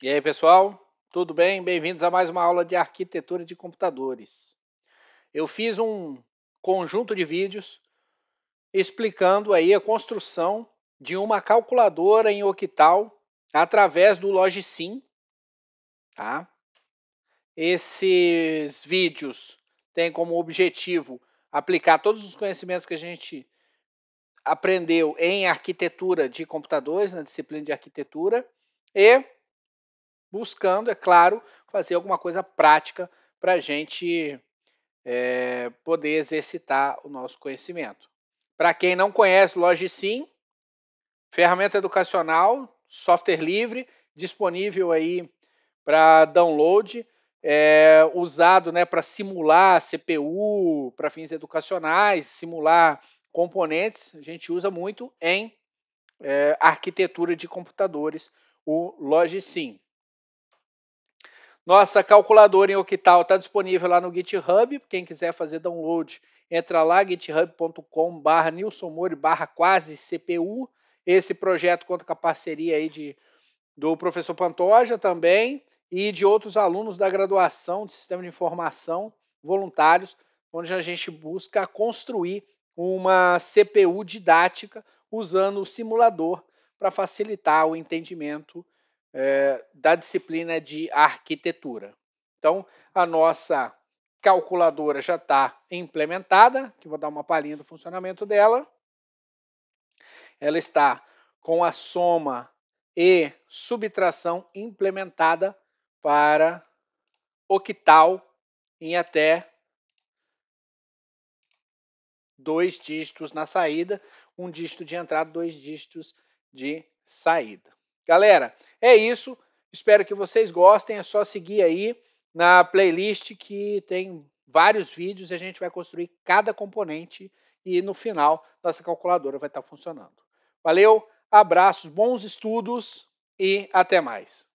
E aí, pessoal? Tudo bem? Bem-vindos a mais uma aula de arquitetura de computadores. Eu fiz um conjunto de vídeos explicando aí a construção de uma calculadora em octal através do Logisim, tá? Esses vídeos têm como objetivo aplicar todos os conhecimentos que a gente aprendeu em arquitetura de computadores, na disciplina de arquitetura, e buscando, é claro, fazer alguma coisa prática para a gente é, poder exercitar o nosso conhecimento. Para quem não conhece Logisim, ferramenta educacional, software livre, disponível aí para download, é, usado né, para simular CPU, para fins educacionais, simular componentes, a gente usa muito em é, arquitetura de computadores, o Logisim. Nossa calculadora em octal está disponível lá no GitHub. Quem quiser fazer download, entra lá, github.com nilsonmori quase CPU. Esse projeto conta com a parceria aí de, do professor Pantoja também e de outros alunos da graduação de Sistema de Informação, voluntários, onde a gente busca construir uma CPU didática usando o simulador para facilitar o entendimento é, da disciplina de arquitetura. Então, a nossa calculadora já está implementada, que vou dar uma palhinha do funcionamento dela. Ela está com a soma e subtração implementada para octal em até dois dígitos na saída, um dígito de entrada, dois dígitos de saída. Galera, é isso. Espero que vocês gostem. É só seguir aí na playlist que tem vários vídeos e a gente vai construir cada componente e no final nossa calculadora vai estar funcionando. Valeu, abraços, bons estudos e até mais.